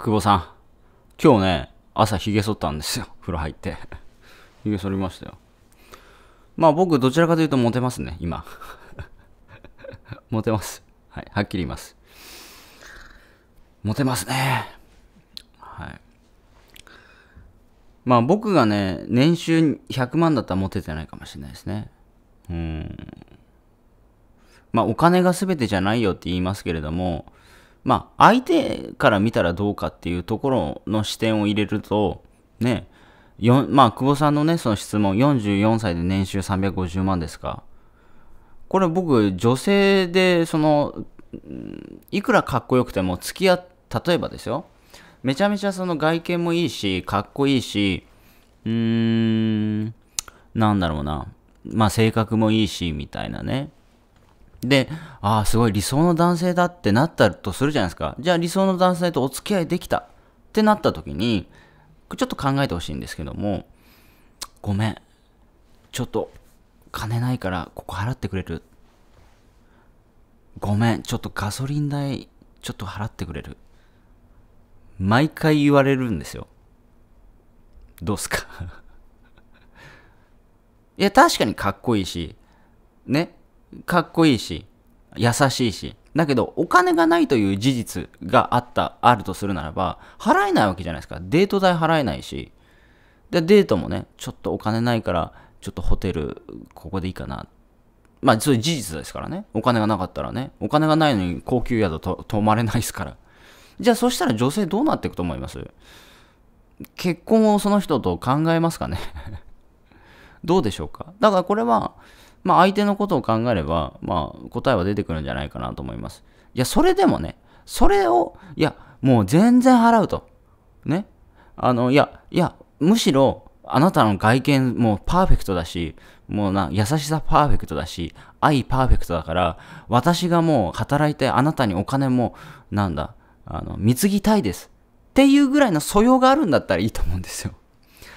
久保さん。今日ね、朝髭剃ったんですよ。風呂入って。髭剃りましたよ。まあ僕、どちらかというとモテますね、今。モテます。はい、はっきり言います。モテますね。はい。まあ僕がね、年収100万だったらモテてないかもしれないですね。うん。まあお金が全てじゃないよって言いますけれども、まあ、相手から見たらどうかっていうところの視点を入れると、ね、まあ、久保さんのね、その質問、44歳で年収350万ですか。これ僕、女性で、その、いくらかっこよくても付き合っ、例えばですよ。めちゃめちゃその外見もいいし、かっこいいし、うーん、なんだろうな。まあ性格もいいし、みたいなね。で、ああ、すごい理想の男性だってなったとするじゃないですか。じゃあ理想の男性とお付き合いできたってなった時に、ちょっと考えてほしいんですけども、ごめん。ちょっと、金ないからここ払ってくれる。ごめん。ちょっとガソリン代、ちょっと払ってくれる。毎回言われるんですよ。どうすか いや、確かにかっこいいし、ね、かっこいいし、優しいし、だけどお金がないという事実があった、あるとするならば、払えないわけじゃないですか。デート代払えないし、で、デートもね、ちょっとお金ないから、ちょっとホテル、ここでいいかな。まあ、そういう事実ですからね。お金がなかったらね。お金がないのに高級宿と泊まれないですから。じゃあ、そしたら女性どうなっていくと思います結婚をその人と考えますかね どうでしょうかだからこれは、まあ、相手のことを考えれば、まあ、答えは出てくるんじゃないかなと思います。いや、それでもね、それを、いや、もう全然払うと。ね。あの、いや、いや、むしろ、あなたの外見もうパーフェクトだし、もうな、優しさパーフェクトだし、愛パーフェクトだから、私がもう働いてあなたにお金も、なんだ、あの、貢ぎたいです。っていうぐらいの素養があるんだったらいいと思うんですよ。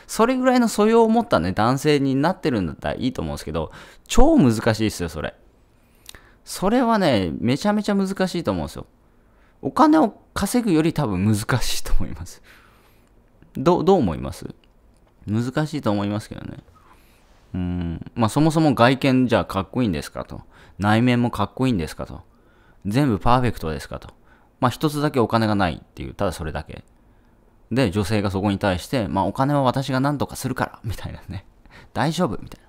それぐらいの素養を持ったね、男性になってるんだったらいいと思うんですけど、超難しいですよ、それ。それはね、めちゃめちゃ難しいと思うんですよ。お金を稼ぐより多分難しいと思います。ど、どう思います難しいと思いますけどね。うん。まあそもそも外見じゃかっこいいんですかと。内面もかっこいいんですかと。全部パーフェクトですかと。まあ一つだけお金がないっていう、ただそれだけ。で、女性がそこに対して、まあお金は私が何とかするから、みたいなね。大丈夫みたいな。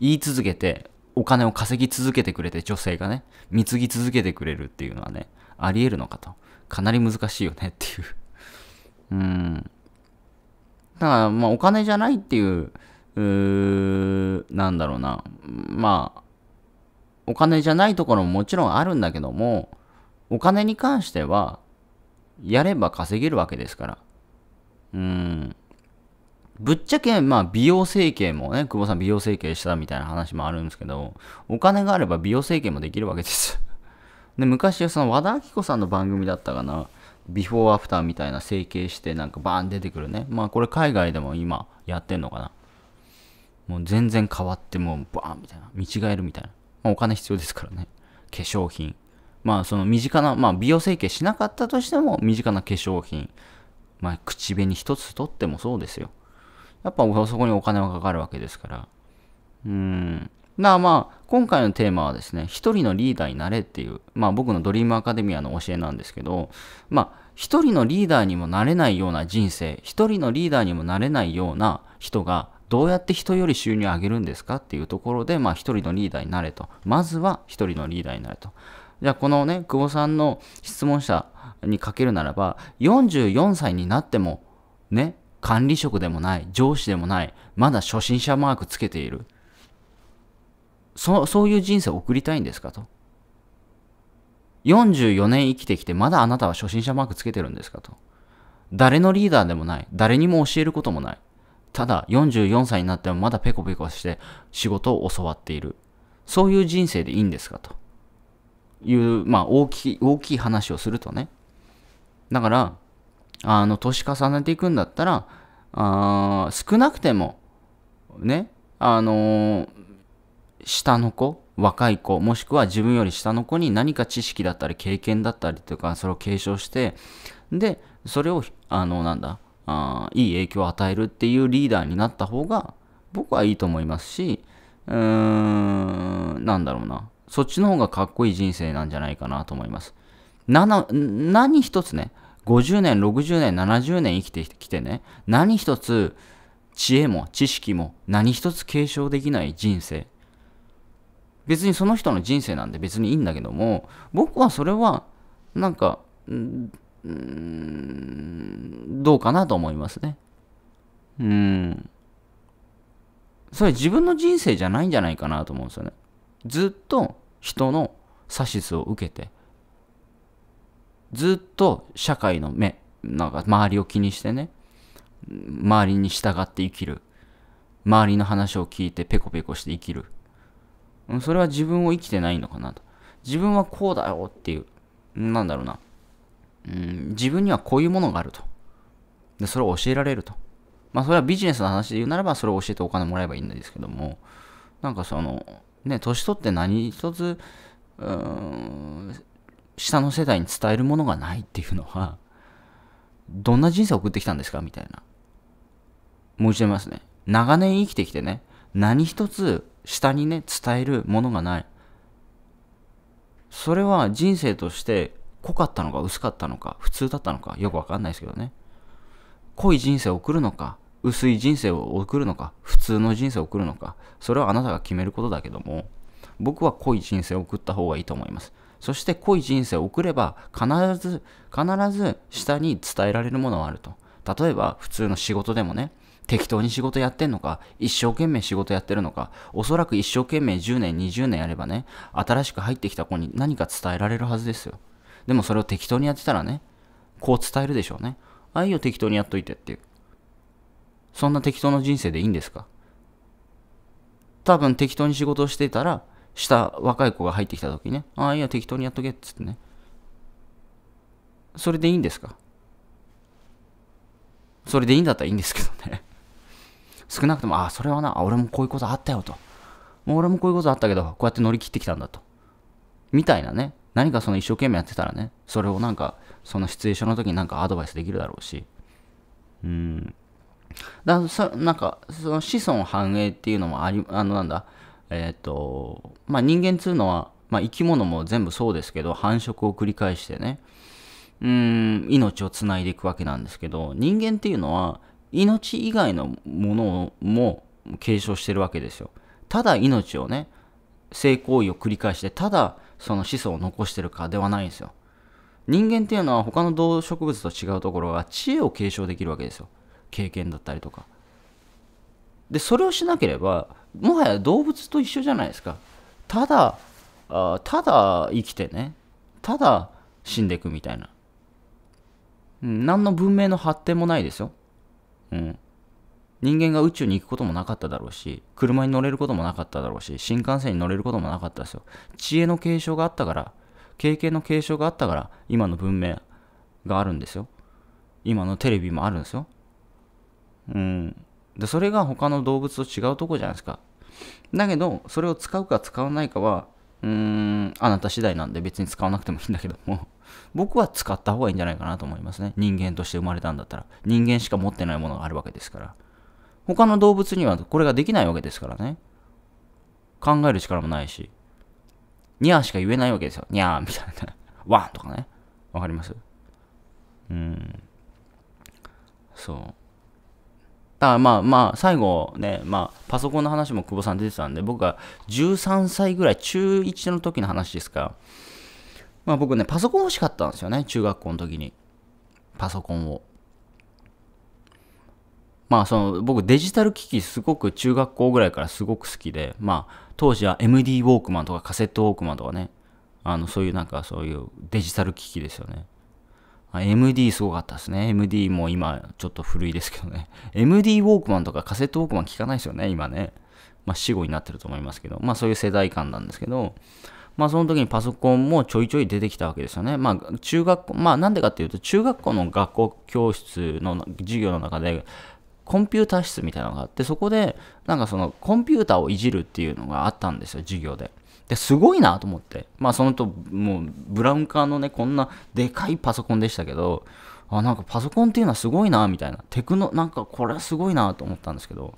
言い続けて、お金を稼ぎ続けてくれて、女性がね、貢ぎ続けてくれるっていうのはね、あり得るのかと。かなり難しいよねっていううん。だから、まあお金じゃないっていう、うーなんだろうな。まあ、お金じゃないところももちろんあるんだけども、お金に関しては、やれば稼げるわけですから。うん。ぶっちゃけ、まあ、美容整形もね、久保さん美容整形したみたいな話もあるんですけど、お金があれば美容整形もできるわけです で、昔、その和田アキ子さんの番組だったかな、ビフォーアフターみたいな整形してなんかバーン出てくるね。まあ、これ海外でも今やってんのかな。もう全然変わってもうバーンみたいな。見違えるみたいな。まあ、お金必要ですからね。化粧品。まあ、その身近な、まあ、美容整形しなかったとしても、身近な化粧品。まあ、口紅一つ取ってもそうですよ。やっぱそこにお金はかかるわけですから。うん。なあまあ、今回のテーマはですね、一人のリーダーになれっていう、まあ僕のドリームアカデミアの教えなんですけど、まあ、一人のリーダーにもなれないような人生、一人のリーダーにもなれないような人が、どうやって人より収入を上げるんですかっていうところで、まあ一人のリーダーになれと。まずは一人のリーダーになれと。じゃあこのね、久保さんの質問者にかけるならば、44歳になっても、ね、管理職でもない、上司でもない、まだ初心者マークつけている。そ、そういう人生を送りたいんですかと。44年生きてきて、まだあなたは初心者マークつけてるんですかと。誰のリーダーでもない。誰にも教えることもない。ただ、44歳になってもまだペコペコして仕事を教わっている。そういう人生でいいんですかという、まあ、大きい、大きい話をするとね、だから、あの、年重ねていくんだったら、あ少なくても、ね、あのー、下の子、若い子、もしくは自分より下の子に何か知識だったり経験だったりとか、それを継承して、で、それを、あの、なんだ、あいい影響を与えるっていうリーダーになった方が、僕はいいと思いますし、うーん、なんだろうな。そっちの方がかっこいい人生なんじゃないかなと思います。何一つね、50年、60年、70年生きてきてね、何一つ知恵も知識も何一つ継承できない人生。別にその人の人生なんで別にいいんだけども、僕はそれは、なんか、うんん、どうかなと思いますね。うん。それ自分の人生じゃないんじゃないかなと思うんですよね。ずっと人の指図を受けて、ずっと社会の目、なんか周りを気にしてね、周りに従って生きる。周りの話を聞いてペコペコして生きる。それは自分を生きてないのかなと。自分はこうだよっていう、なんだろうな。うん、自分にはこういうものがあると。で、それを教えられると。まあ、それはビジネスの話で言うならば、それを教えてお金もらえばいいんですけども、なんかその、ね、年取って何一つ、うん、下の世代に伝えるものがないっていうのは、どんな人生を送ってきたんですかみたいな。もう一度言いますね。長年生きてきてね、何一つ下にね、伝えるものがない。それは人生として濃かったのか薄かったのか、普通だったのか、よくわかんないですけどね。濃い人生を送るのか、薄い人生を送るのか、普通の人生を送るのか、それはあなたが決めることだけども、僕は濃い人生を送った方がいいと思います。そして濃い人生を送れば必ず必ず下に伝えられるものはあると例えば普通の仕事でもね適当に仕事やってんのか、一生懸命仕事やってるのか、おそらく一生懸命10年、20年やればね、新しく入ってきた子に何か伝えられるはずですよ。でもそれを適当にやってたらね、こう伝えるでしょうね。愛を適当にやっといてっていう。そんな適当な人生でいいんですか多分適当に仕事をしていたら、した若い子が入ってきた時ね、ああ、いや、適当にやっとけっつってね。それでいいんですかそれでいいんだったらいいんですけどね。少なくとも、ああ、それはな、俺もこういうことあったよと。もう俺もこういうことあったけど、こうやって乗り切ってきたんだと。みたいなね。何かその一生懸命やってたらね、それをなんか、そのシチュエーションの時になんかアドバイスできるだろうし。うん。だから、なんか、その子孫繁栄っていうのもあり、あのなんだ、えっ、ー、と、まあ、人間っつうのは、まあ、生き物も全部そうですけど、繁殖を繰り返してね、うん、命をつないでいくわけなんですけど、人間っていうのは、命以外のものも継承してるわけですよ。ただ命をね、性行為を繰り返して、ただその子孫を残してるかではないんですよ。人間っていうのは他の動植物と違うところが知恵を継承できるわけですよ。経験だったりとか。でそれをしなければもはや動物と一緒じゃないですかただあただ生きてねただ死んでいくみたいな、うん、何の文明の発展もないですよ、うん、人間が宇宙に行くこともなかっただろうし車に乗れることもなかっただろうし新幹線に乗れることもなかったですよ知恵の継承があったから経験の継承があったから今の文明があるんですよ今のテレビもあるんですようんでそれが他の動物と違うとこじゃないですかだけどそれを使うか使わないかはうーんあなた次第なんで別に使わなくてもいいんだけども 僕は使った方がいいんじゃないかなと思いますね人間として生まれたんだったら人間しか持ってないものがあるわけですから他の動物にはこれができないわけですからね考える力もないしニャーしか言えないわけですよニャーみたいな ワンとかねわかりますうんそうだからまあまあ、最後ね、まあ、パソコンの話も久保さん出てたんで、僕が13歳ぐらい、中1の時の話ですか。まあ僕ね、パソコン欲しかったんですよね、中学校の時に。パソコンを。まあその、僕デジタル機器すごく中学校ぐらいからすごく好きで、まあ当時は MD ウォークマンとかカセットウォークマンとかね、あのそういうなんかそういうデジタル機器ですよね。MD すごかったですね。MD も今ちょっと古いですけどね。MD ウォークマンとかカセットウォークマン聞かないですよね、今ね。まあ死後になってると思いますけど、まあそういう世代間なんですけど、まあその時にパソコンもちょいちょい出てきたわけですよね。まあ中学校、まあなんでかっていうと中学校の学校教室の授業の中でコンピューター室みたいなのがあって、そこでなんかそのコンピューターをいじるっていうのがあったんですよ、授業で。ですごいなと思って。まあそのと、もうブラウン管のね、こんなでかいパソコンでしたけど、あ、なんかパソコンっていうのはすごいなみたいな。テクノ、なんかこれはすごいなと思ったんですけど。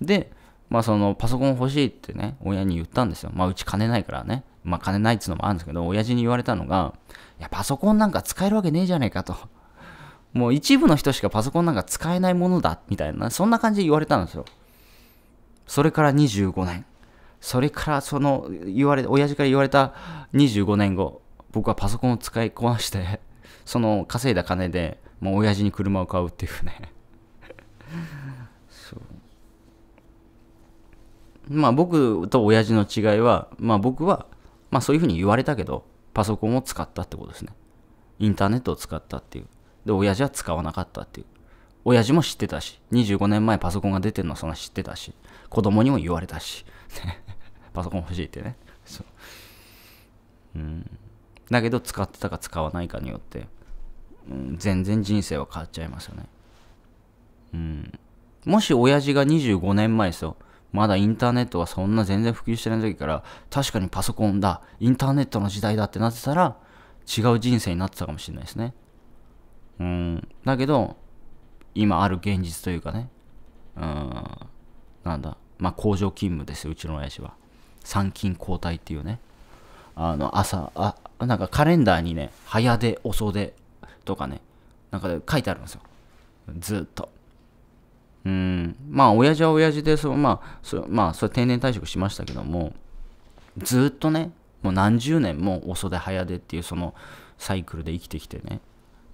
で、まあそのパソコン欲しいってね、親に言ったんですよ。まあうち金ないからね。まあ金ないっつうのもあるんですけど、親父に言われたのが、いや、パソコンなんか使えるわけねえじゃねえかと。もう一部の人しかパソコンなんか使えないものだ、みたいな、そんな感じで言われたんですよ。それから25年。それからその言われ親父から言われた25年後僕はパソコンを使いこなして その稼いだ金でもう親父に車を買うっていうね そうまあ僕と親父の違いはまあ僕はまあそういうふうに言われたけどパソコンを使ったってことですねインターネットを使ったっていうで親父は使わなかったっていう親父も知ってたし25年前パソコンが出てるのそんな知ってたし子供にも言われたしねパソコン欲しいってね。そう。うん。だけど、使ってたか使わないかによって、うん、全然人生は変わっちゃいますよね。うん。もし親父が25年前ですよ。まだインターネットはそんな全然普及してない時から、確かにパソコンだ、インターネットの時代だってなってたら、違う人生になってたかもしれないですね。うん。だけど、今ある現実というかね、うん、なんだ、まあ工場勤務ですうちの親父は。参勤交代っていうねあの朝あなんかカレンダーにね早出遅出とかねなんか書いてあるんですよずっとうんまあ親父は親父でそのまあそ,、まあ、それ定年退職しましたけどもずっとねもう何十年も遅出早出っていうそのサイクルで生きてきてね、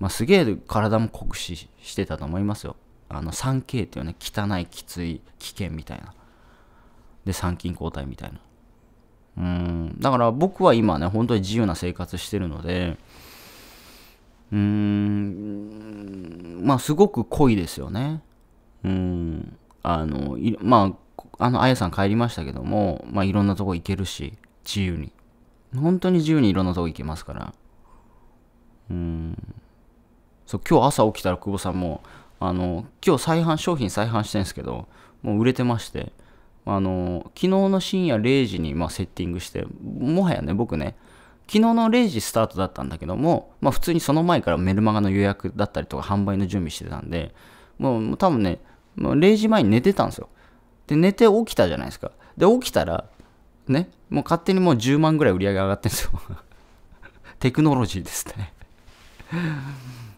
まあ、すげえ体も酷使してたと思いますよあの 3K っていうね汚いきつい危険みたいなで参勤交代みたいなうん、だから僕は今ね、本当に自由な生活してるので、うーん、まあすごく濃いですよね。うん、あの、まあ、あの、あやさん帰りましたけども、まあいろんなとこ行けるし、自由に。本当に自由にいろんなとこ行けますから。うん。そう、今日朝起きたら久保さんも、あの、今日再販、商品再販してんですけど、もう売れてまして、あの昨日の深夜0時にまあセッティングしてもはやね僕ね昨日の0時スタートだったんだけども、まあ、普通にその前からメルマガの予約だったりとか販売の準備してたんでもう多分ねもう0時前に寝てたんですよで寝て起きたじゃないですかで起きたらねもう勝手にもう10万ぐらい売り上げ上がってるんですよ テクノロジーですね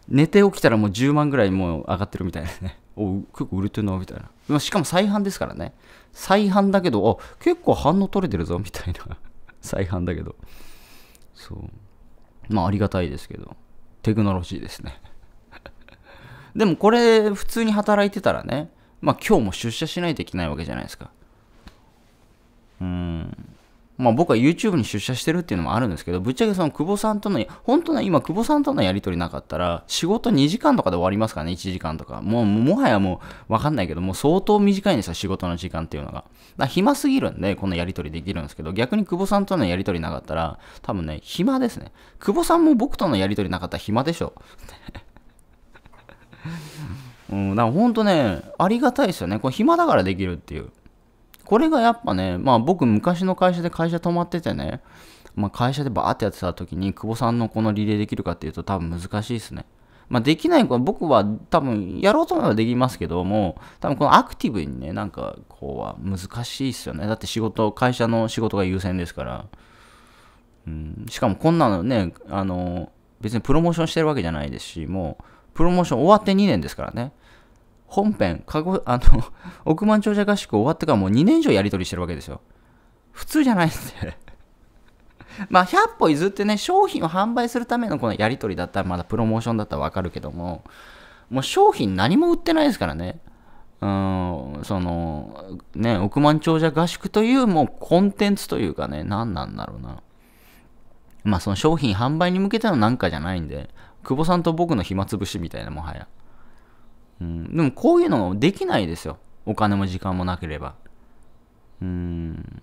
寝て起きたらもう10万ぐらいもう上がってるみたいですねお結構売れてるなみたいなしかも再販ですからね再販だけどあ結構反応取れてるぞみたいな 再販だけどそうまあありがたいですけどテクノロジーですね でもこれ普通に働いてたらねまあ今日も出社しないといけないわけじゃないですかうんまあ、僕は YouTube に出社してるっていうのもあるんですけど、ぶっちゃけその久保さんとの、本当ね、今久保さんとのやりとりなかったら、仕事2時間とかで終わりますからね、1時間とか。もう、もはやもう、わかんないけど、もう相当短いんですよ、仕事の時間っていうのが。だ暇すぎるんで、このやりとりできるんですけど、逆に久保さんとのやりとりなかったら、多分ね、暇ですね。久保さんも僕とのやりとりなかったら暇でしょ。うん、だから本当ね、ありがたいですよね。これ暇だからできるっていう。これがやっぱね、まあ僕昔の会社で会社泊まっててね、まあ会社でバーってやってた時に久保さんのこのリレーできるかっていうと多分難しいですね。まあできない子は僕は多分やろうと思えばできますけども、多分このアクティブにね、なんかこうは難しいですよね。だって仕事、会社の仕事が優先ですから。うん、しかもこんなのね、あの、別にプロモーションしてるわけじゃないですし、もうプロモーション終わって2年ですからね。本編、かご あの億万長者合宿終わってからもう2年以上やり取りしてるわけですよ。普通じゃないんで まあ、100歩譲ってね、商品を販売するためのこのやり取りだったら、まだプロモーションだったらわかるけども、もう商品何も売ってないですからね。うん、その、ね、億万長者合宿というもうコンテンツというかね、何なんだろうな。まあ、その商品販売に向けてのなんかじゃないんで、久保さんと僕の暇つぶしみたいな、もはや。うん、でもこういうのできないですよ。お金も時間もなければ。うん。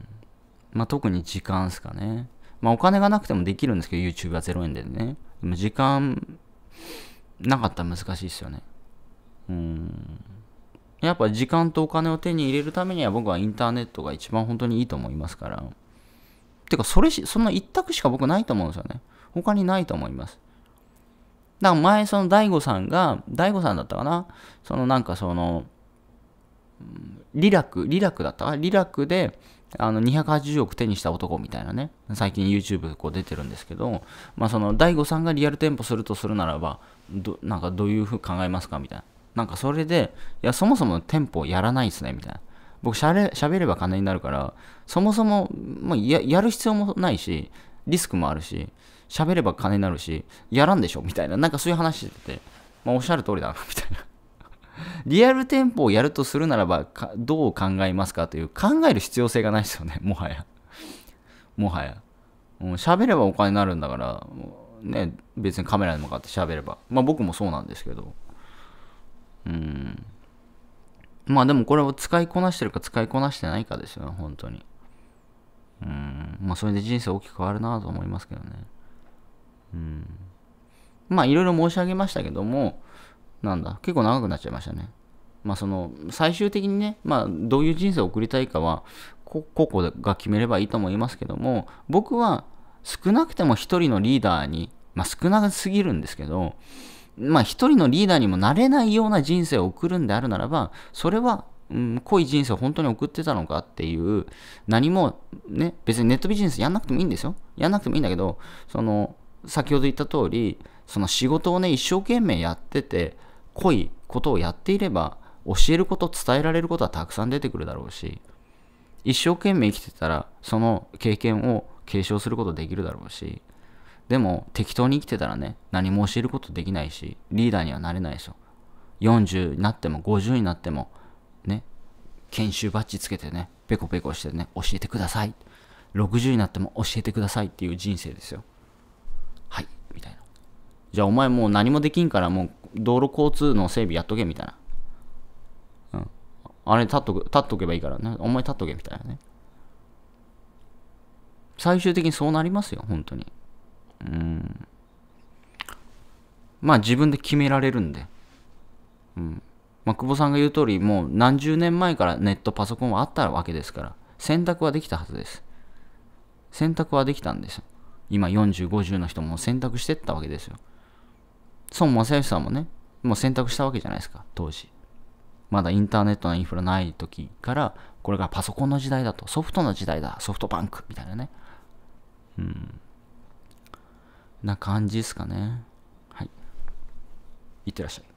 まあ、特に時間ですかね。まあ、お金がなくてもできるんですけど、YouTube は0円でね。でも時間、なかったら難しいですよね。うん。やっぱ時間とお金を手に入れるためには僕はインターネットが一番本当にいいと思いますから。てか、それし、そな一択しか僕ないと思うんですよね。他にないと思います。から前、その大悟さんが、大悟さんだったかなそのなんかその、リラク、リラクだったリラクで、あの、280億手にした男みたいなね、最近 YouTube こう出てるんですけど、まあその、大悟さんがリアル店舗するとするならば、ど、なんかどういうふう考えますかみたいな。なんかそれで、いや、そもそも店舗やらないですね、みたいな。僕しゃれ、喋れば金になるから、そもそも、まあや、やる必要もないし、リスクもあるし、喋れば金になるし、やらんでしょみたいな、なんかそういう話してて、まあ、おっしゃる通りだな、みたいな。リアル店舗をやるとするならば、どう考えますかという、考える必要性がないですよね、もはや。もはや。喋、うん、ればお金になるんだから、ね、別にカメラに向かって喋れば。まあ僕もそうなんですけど。うん。まあでもこれを使いこなしてるか使いこなしてないかですよね、本当に。うん。まあそれで人生大きく変わるなと思いますけどね。うん。まあ、いろいろ申し上げましたけども、なんだ、結構長くなっちゃいましたね。まあ、その、最終的にね、まあ、どういう人生を送りたいかは、個々が決めればいいと思いますけども、僕は少なくても一人のリーダーに、まあ、少なすぎるんですけど、まあ、一人のリーダーにもなれないような人生を送るんであるならば、それはうん、濃い人生を本当に送ってたのかっていう、何もね、別にネットビジネスやんなくてもいいんですよ。やんなくてもいいんだけど、その、先ほど言った通りその仕事をね一生懸命やってて濃いことをやっていれば教えること伝えられることはたくさん出てくるだろうし一生懸命生きてたらその経験を継承することできるだろうしでも適当に生きてたらね何も教えることできないしリーダーにはなれないでしょ40になっても50になってもね研修バッジつけてねペコペコしてね教えてください60になっても教えてくださいっていう人生ですよみたいな。じゃあお前もう何もできんからもう道路交通の整備やっとけみたいな。うん。あれ立っとく、立っとけばいいからね。お前立っとけみたいなね。最終的にそうなりますよ、本当に。うん。まあ自分で決められるんで。うん。まあ、久保さんが言う通り、もう何十年前からネット、パソコンはあったわけですから、選択はできたはずです。選択はできたんです。今40、50の人も選択してったわけですよ。孫正義さんもね、もう選択したわけじゃないですか、当時。まだインターネットのインフラない時から、これがパソコンの時代だと、ソフトの時代だ、ソフトバンクみたいなね。うん。な感じですかね。はい。いってらっしゃい。